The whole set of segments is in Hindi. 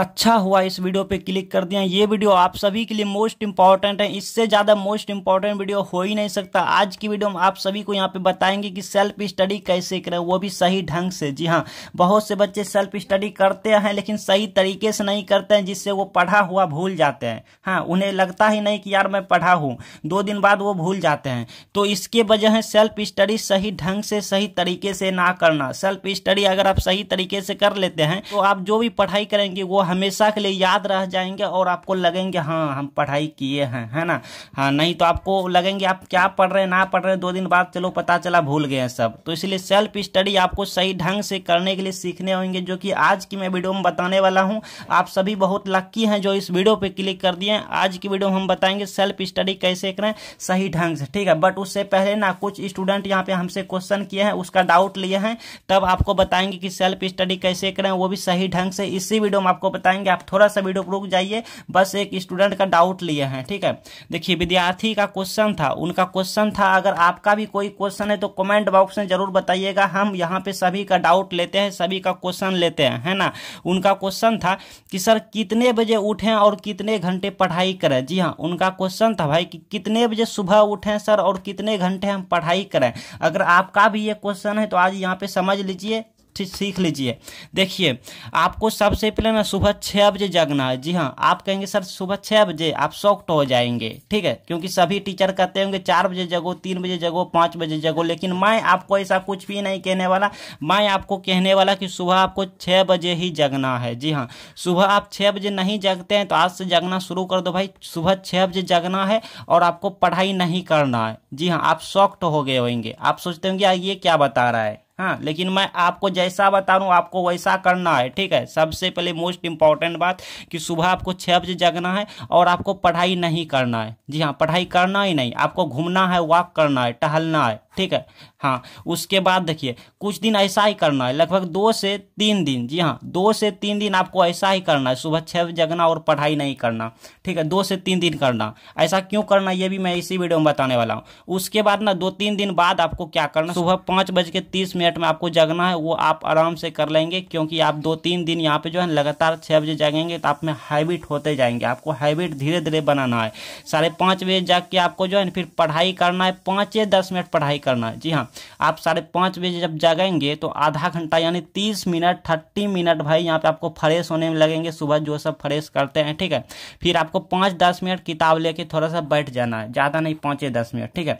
अच्छा हुआ इस वीडियो पे क्लिक कर दिया ये वीडियो आप सभी के लिए मोस्ट इंपॉर्टेंट है इससे ज़्यादा मोस्ट इंपॉर्टेंट वीडियो हो ही नहीं सकता आज की वीडियो में आप सभी को यहाँ पे बताएंगे कि सेल्फ स्टडी कैसे करें वो भी सही ढंग से जी हाँ बहुत से बच्चे सेल्फ स्टडी करते हैं लेकिन सही तरीके से नहीं करते हैं जिससे वो पढ़ा हुआ भूल जाते हैं हाँ उन्हें लगता ही नहीं कि यार मैं पढ़ा हूँ दो दिन बाद वो भूल जाते हैं तो इसके वजह है सेल्फ स्टडी सही ढंग से सही तरीके से ना करना सेल्फ स्टडी अगर आप सही तरीके से कर लेते हैं तो आप जो भी पढ़ाई करेंगे वो हमेशा के लिए याद रह जाएंगे और आपको लगेंगे हाँ हम पढ़ाई किए हैं है ना हाँ नहीं तो आपको लगेंगे आप क्या पढ़ रहे हैं ना पढ़ रहे हैं दो दिन बाद चलो पता चला भूल गए सब तो इसलिए सेल्फ स्टडी आपको सही ढंग से करने के लिए सीखने होंगे जो कि आज की मैं वीडियो में बताने वाला हूँ आप सभी बहुत लक्की हैं जो इस वीडियो पर क्लिक कर दिए आज की वीडियो हम बताएंगे सेल्फ स्टडी कैसे करें सही ढंग से ठीक है बट उससे पहले ना कुछ स्टूडेंट यहाँ पे हमसे क्वेश्चन किए हैं उसका डाउट लिए हैं तब आपको बताएंगे कि सेल्फ स्टडी कैसे करें वो भी सही ढंग से इसी वीडियो में आपको बताएंगे आप थोड़ा सा वीडियो रुक जाइए बस एक स्टूडेंट का डाउट लिए हैं ठीक है देखिए विद्यार्थी का क्वेश्चन था उनका क्वेश्चन था अगर आपका भी कोई क्वेश्चन है तो कमेंट बॉक्स में जरूर बताइएगा हम यहाँ पे सभी का डाउट लेते हैं सभी का क्वेश्चन लेते हैं है ना उनका क्वेश्चन था कि सर कितने बजे उठें और कितने घंटे पढ़ाई करें जी हाँ उनका क्वेश्चन था भाई कि कितने बजे सुबह उठें सर और कितने घंटे हम पढ़ाई करें अगर आपका भी ये क्वेश्चन है तो आज यहाँ पे समझ लीजिए ठीक सीख लीजिए देखिए आपको सबसे पहले ना सुबह छः बजे जगना है जी हाँ आप कहेंगे सर सुबह छः बजे आप सॉफ्ट हो जाएंगे ठीक है क्योंकि सभी टीचर कहते होंगे चार बजे जगो तीन बजे जगो पाँच बजे जगो लेकिन मैं आपको ऐसा कुछ भी नहीं कहने वाला मैं आपको कहने वाला कि सुबह आपको छः बजे ही जगना है जी हाँ सुबह आप छः बजे नहीं जगते हैं तो आज से जगना शुरू कर दो भाई सुबह छः बजे जगना है और आपको पढ़ाई नहीं करना है जी हाँ आप सॉफ्ट हो गए होंगे आप सोचते होंगे ये क्या बता रहा है हाँ लेकिन मैं आपको जैसा बता रहा आपको वैसा करना है ठीक है सबसे पहले मोस्ट इम्पॉर्टेंट बात कि सुबह आपको छः बजे जगना है और आपको पढ़ाई नहीं करना है जी हाँ पढ़ाई करना ही नहीं आपको घूमना है वॉक करना है टहलना है ठीक है हाँ उसके बाद देखिए कुछ दिन ऐसा ही करना है लगभग दो से तीन दिन जी हाँ दो से तीन दिन आपको ऐसा ही करना है सुबह छः बजे जगना और पढ़ाई नहीं करना ठीक है दो से तीन दिन करना ऐसा क्यों करना ये भी मैं इसी वीडियो में बताने वाला हूँ उसके बाद ना दो तीन दिन बाद आपको क्या करना सुबह पाँच बज के तीस मिनट मिनट में आपको जगना है वो आप आराम से कर लेंगे क्योंकि आप दो तीन दिन यहाँ पे जो है लगातार छः बजे जागेंगे तो आप में हैबिट होते जाएंगे आपको हैबिट धीरे धीरे बनाना है साढ़े पाँच बजे जाग के आपको जो है फिर पढ़ाई करना है पाँच या दस मिनट पढ़ाई करना है जी हाँ आप साढ़े पाँच बजे जब जागेंगे तो आधा घंटा यानी तीस मिनट थर्टी मिनट भाई यहाँ पर आपको फ्रेश होने में लगेंगे सुबह जो सब फ्रेश करते हैं ठीक है फिर आपको पाँच दस मिनट किताब लेके थोड़ा सा बैठ जाना है ज़्यादा नहीं पाँच या दस मिनट ठीक है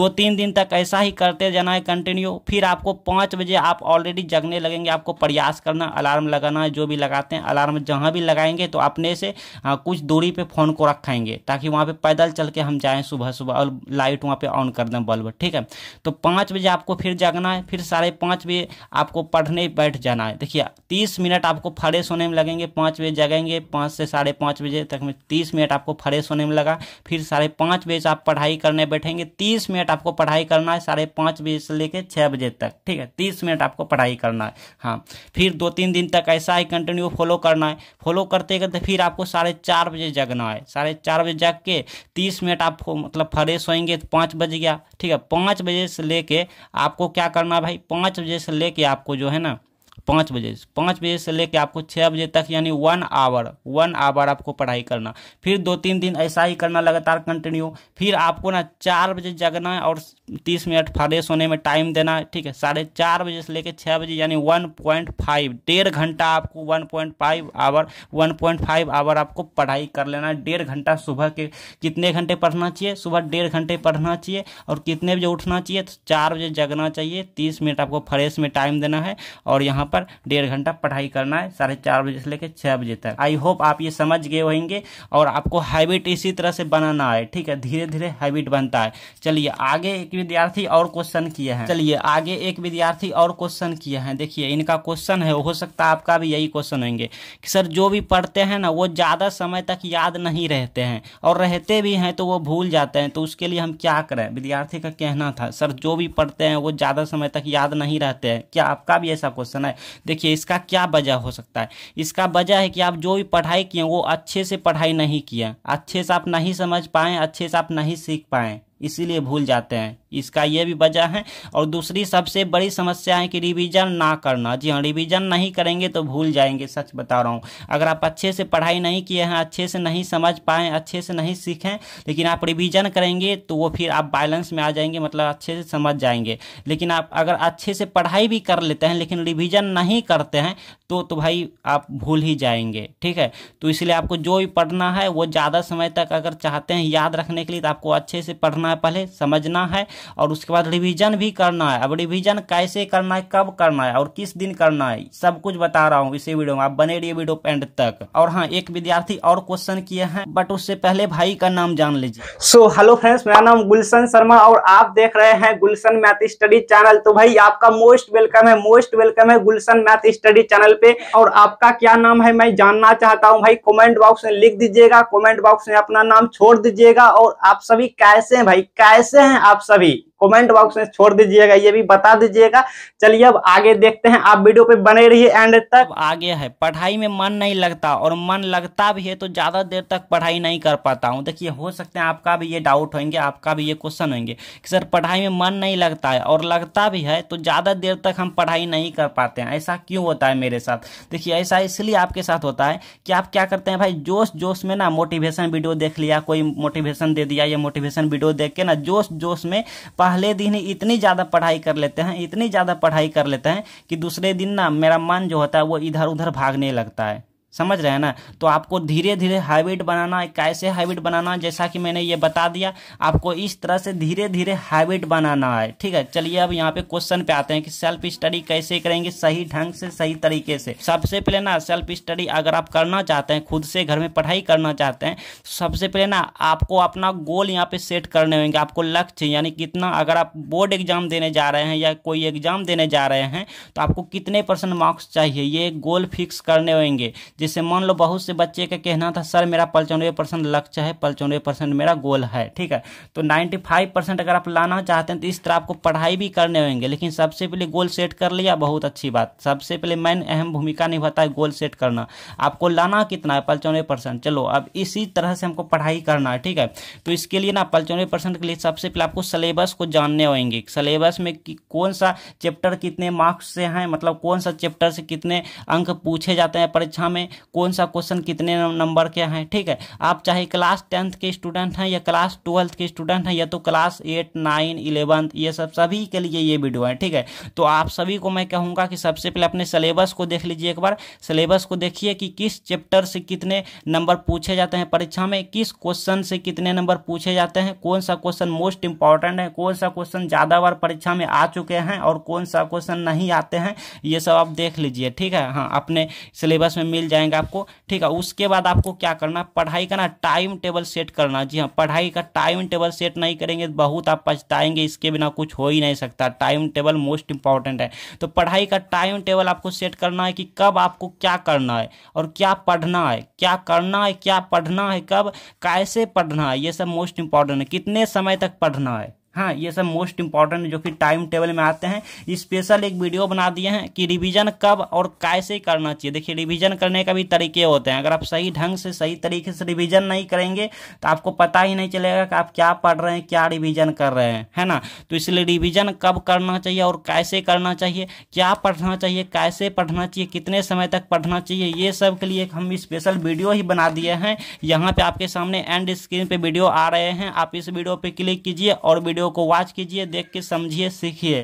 दो तीन दिन तक ऐसा ही करते जाना है कंटिन्यू फिर आपको पाँच बजे आप ऑलरेडी जगने लगेंगे आपको प्रयास करना अलार्म लगाना जो भी लगाते हैं अलार्म जहाँ भी लगाएंगे तो अपने से आ, हाँ, कुछ दूरी पे फ़ोन को रखाएंगे ताकि वहाँ पे पैदल चल के हम जाएँ सुबह सुबह और लाइट वहाँ पे ऑन कर दें बल्ब ठीक है तो पाँच बजे आपको फिर जगना है फिर साढ़े पाँच बजे आपको पढ़ने बैठ जाना है देखिए तीस मिनट आपको फ्रेश होने में लगेंगे पाँच बजे जगेंगे पाँच से साढ़े पाँच बजे तक में तीस मिनट आपको फ्रेश होने में लगा फिर साढ़े पाँच बजे आप पढ़ाई करने बैठेंगे तीस मिनट आपको पढ़ाई करना है साढ़े पाँच बजे से लेकर छः बजे तक ठीक है तीस मिनट आपको पढ़ाई करना है हाँ फिर दो तीन दिन तक ऐसा ही कंटिन्यू फॉलो करना है फॉलो करते करते फिर आपको साढ़े चार बजे जगना है साढ़े चार बजे जग के तीस मिनट आप मतलब फ्रेश होएंगे तो पाँच बज गया ठीक है पाँच बजे से लेके आपको क्या करना भाई पाँच बजे से लेके आपको जो है ना पाँच बजे पाँच बजे से लेकर आपको छः बजे तक यानी वन आवर वन आवर आपको पढ़ाई करना फिर दो तीन दिन ऐसा ही करना लगातार कंटिन्यू फिर आपको ना चार बजे जगना और तीस मिनट फ्रेश होने में टाइम देना ठीक है साढ़े चार बजे से लेकर छः बजे यानी वन पॉइंट फाइव डेढ़ घंटा आपको one point five hour one point five hour आपको पढ़ाई कर लेना डेढ़ घंटा सुबह के कितने घंटे पढ़ना चाहिए सुबह डेढ़ घंटे पढ़ना चाहिए और कितने बजे उठना चाहिए तो चार बजे जगना चाहिए तीस मिनट आपको फ्रेश में टाइम देना है और यहाँ यहाँ पर डेढ़ घंटा पढ़ाई करना है साढ़े चार बजे से लेकर छः बजे तक आई होप आप ये समझ गए होंगे और आपको हैबिट इसी तरह से बनाना है ठीक है धीरे धीरे हैबिट बनता है चलिए आगे एक विद्यार्थी और क्वेश्चन किया है चलिए आगे एक विद्यार्थी और क्वेश्चन किया है देखिए इनका क्वेश्चन है हो सकता है आपका भी यही क्वेश्चन होंगे कि सर जो भी पढ़ते हैं ना वो ज़्यादा समय तक याद नहीं रहते हैं और रहते भी हैं तो वो भूल जाते हैं तो उसके लिए हम क्या करें विद्यार्थी का कहना था सर जो भी पढ़ते हैं वो ज़्यादा समय तक याद नहीं रहते हैं क्या आपका भी ऐसा क्वेश्चन है है देखिए इसका क्या वजह हो सकता है इसका वजह है कि आप जो भी पढ़ाई किए वो अच्छे से पढ़ाई नहीं किया अच्छे से आप नहीं समझ पाए अच्छे से आप नहीं सीख पाए इसीलिए भूल जाते हैं इसका ये भी वजह है और दूसरी सबसे बड़ी समस्या है कि रिवीजन ना करना जी हाँ रिवीजन नहीं करेंगे तो भूल जाएंगे सच बता रहा हूँ अगर आप अच्छे से पढ़ाई नहीं किए हैं अच्छे से नहीं समझ पाए अच्छे से नहीं सीखें लेकिन आप रिवीजन करेंगे तो वो फिर आप बैलेंस में आ जाएंगे मतलब अच्छे से समझ जाएंगे लेकिन आप अगर अच्छे से पढ़ाई भी कर लेते हैं लेकिन रिविजन नहीं करते हैं तो तो भाई आप भूल ही जाएंगे ठीक है तो इसलिए आपको जो भी पढ़ना है वो ज़्यादा समय तक अगर चाहते हैं याद रखने के लिए तो आपको अच्छे से पढ़ना है पहले समझना है और उसके बाद रिविज़न भी करना है अब रिविज़न कैसे करना है कब करना है और किस दिन करना है सब कुछ बता रहा हूँ इसी वीडियो में आप बने रहिए वीडियो एंड तक और हाँ एक विद्यार्थी और क्वेश्चन किए हैं बट उससे पहले भाई का नाम जान लीजिए सो हेलो फ्रेंड्स मेरा नाम गुलशन शर्मा और आप देख रहे हैं गुलशन मैथ स्टडी चैनल तो भाई आपका मोस्ट वेलकम है मोस्ट वेलकम है गुलशन मैथ स्टडी चैनल पे और आपका क्या नाम है मैं जानना चाहता हूँ भाई कमेंट बॉक्स में लिख दीजिएगा कमेंट बॉक्स में अपना नाम छोड़ दीजिएगा और आप सभी कैसे हैं भाई कैसे हैं आप सभी कमेंट बॉक्स में छोड़ दीजिएगा ये भी बता दीजिएगा चलिए अब आगे देखते हैं आप वीडियो पे बने रहिए एंड तक आगे है पढ़ाई में मन नहीं लगता और मन लगता भी है तो ज़्यादा देर तक पढ़ाई नहीं कर पाता हूँ देखिए हो सकते हैं आपका भी ये डाउट होंगे आपका भी ये क्वेश्चन होंगे कि सर पढ़ाई में मन नहीं लगता है और लगता भी है तो ज़्यादा देर तक हम पढ़ाई नहीं कर पाते हैं ऐसा क्यों होता है मेरे साथ देखिए ऐसा इसलिए आपके साथ होता है कि आप क्या करते हैं भाई जोश जोश में ना मोटिवेशन वीडियो देख लिया कोई मोटिवेशन दे दिया या मोटिवेशन वीडियो देख के ना जोश जोश में पहले दिन ही इतनी ज़्यादा पढ़ाई कर लेते हैं इतनी ज़्यादा पढ़ाई कर लेते हैं कि दूसरे दिन ना मेरा मन जो होता है वो इधर उधर भागने लगता है समझ रहे हैं ना तो आपको धीरे धीरे हैबिट बनाना है कैसे हैबिट बनाना है जैसा कि मैंने ये बता दिया आपको इस तरह से धीरे धीरे हैबिट बनाना है ठीक है चलिए अब यहाँ पे क्वेश्चन पे आते हैं कि सेल्फ स्टडी कैसे करेंगे सही ढंग से सही तरीके से सबसे पहले ना सेल्फ स्टडी अगर आप करना चाहते हैं खुद से घर में पढ़ाई करना चाहते हैं सबसे पहले ना आपको अपना गोल यहाँ पे सेट करने होंगे आपको लक्ष्य यानी कितना अगर आप बोर्ड एग्जाम देने जा रहे हैं या कोई एग्जाम देने जा रहे हैं तो आपको कितने परसेंट मार्क्स चाहिए ये गोल फिक्स करने होंगे जिससे मान लो बहुत से बच्चे का कहना था सर मेरा पंचानवे परसेंट लक्ष्य है पंचानवे परसेंट मेरा गोल है ठीक है तो नाइन्टी फाइव परसेंट अगर आप लाना चाहते हैं तो इस तरह आपको पढ़ाई भी करने होंगे लेकिन सबसे पहले गोल सेट कर लिया बहुत अच्छी बात सबसे पहले मैन अहम भूमिका निभाता है गोल सेट करना आपको लाना कितना है पंचानवे परसेंट चलो अब इसी तरह से हमको पढ़ाई करना है ठीक है तो इसके लिए ना पंचानवे परसेंट के लिए सबसे पहले आपको सिलेबस को जानने होंगे सिलेबस में कौन सा चैप्टर कितने मार्क्स से हैं मतलब कौन सा चैप्टर से कितने अंक पूछे जाते हैं परीक्षा में कौन सा क्वेश्चन कितने नंबर के हैं ठीक है आप चाहे क्लास टेंथ के स्टूडेंट हैं या क्लास ट्वेल्थ के स्टूडेंट हैं या तो क्लास एट नाइन इलेवंथ ये सब सभी के लिए ये वीडियो है ठीक है तो आप सभी को मैं कहूँगा कि सबसे पहले अपने सिलेबस को देख लीजिए एक बार सिलेबस को देखिए कि किस चैप्टर से कितने नंबर पूछे जाते हैं परीक्षा में किस क्वेश्चन से कितने नंबर पूछे जाते हैं कौन सा क्वेश्चन मोस्ट इंपॉर्टेंट है कौन सा क्वेश्चन ज़्यादा बार परीक्षा में आ चुके हैं और कौन सा क्वेश्चन नहीं आते हैं ये सब आप देख लीजिए ठीक है हाँ अपने सिलेबस में मिल जाए जाएंगे आपको ठीक है उसके बाद आपको क्या करना पढ़ाई का ना टाइम टेबल सेट करना जी हाँ पढ़ाई का टाइम टेबल सेट नहीं करेंगे तो बहुत आप पछताएंगे इसके बिना कुछ हो ही नहीं सकता टाइम टेबल मोस्ट इंपॉर्टेंट है तो पढ़ाई का टाइम टेबल आपको सेट करना है कि कब आपको क्या करना है और क्या पढ़ना है क्या करना है क्या पढ़ना है कब कैसे पढ़ना है ये सब मोस्ट इंपॉर्टेंट है कितने समय तक पढ़ना है हाँ ये सब मोस्ट इंपॉर्टेंट जो कि टाइम टेबल में आते हैं स्पेशल एक वीडियो बना दिए हैं कि रिवीजन कब और कैसे करना चाहिए देखिए रिवीजन करने का भी तरीके होते हैं अगर आप सही ढंग से सही तरीके से रिवीजन नहीं करेंगे तो आपको पता ही नहीं चलेगा कि आप क्या पढ़ रहे हैं क्या रिवीजन कर रहे हैं है ना तो इसलिए रिविजन कब करना चाहिए और कैसे करना चाहिए क्या पढ़ना चाहिए कैसे पढ़ना चाहिए कितने समय तक पढ़ना चाहिए ये सब के लिए हम स्पेशल वीडियो ही बना दिए हैं यहाँ पर आपके सामने एंड स्क्रीन पर वीडियो आ रहे हैं आप इस वीडियो पर क्लिक कीजिए और वीडियो वीडियो को वॉच कीजिए देख के समझिए सीखिए